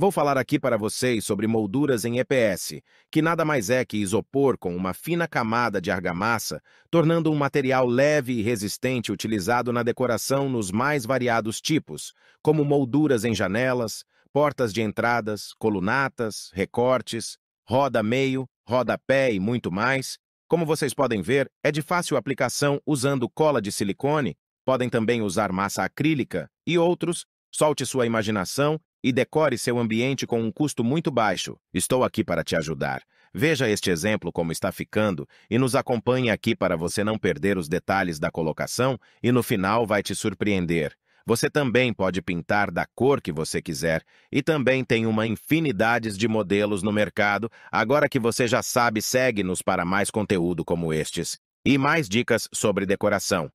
Vou falar aqui para vocês sobre molduras em EPS, que nada mais é que isopor com uma fina camada de argamassa, tornando um material leve e resistente utilizado na decoração nos mais variados tipos, como molduras em janelas, portas de entradas, colunatas, recortes, roda-meio, roda-pé e muito mais. Como vocês podem ver, é de fácil aplicação usando cola de silicone, podem também usar massa acrílica e outros, Solte sua imaginação e decore seu ambiente com um custo muito baixo. Estou aqui para te ajudar. Veja este exemplo como está ficando e nos acompanhe aqui para você não perder os detalhes da colocação e no final vai te surpreender. Você também pode pintar da cor que você quiser e também tem uma infinidade de modelos no mercado. Agora que você já sabe, segue-nos para mais conteúdo como estes e mais dicas sobre decoração.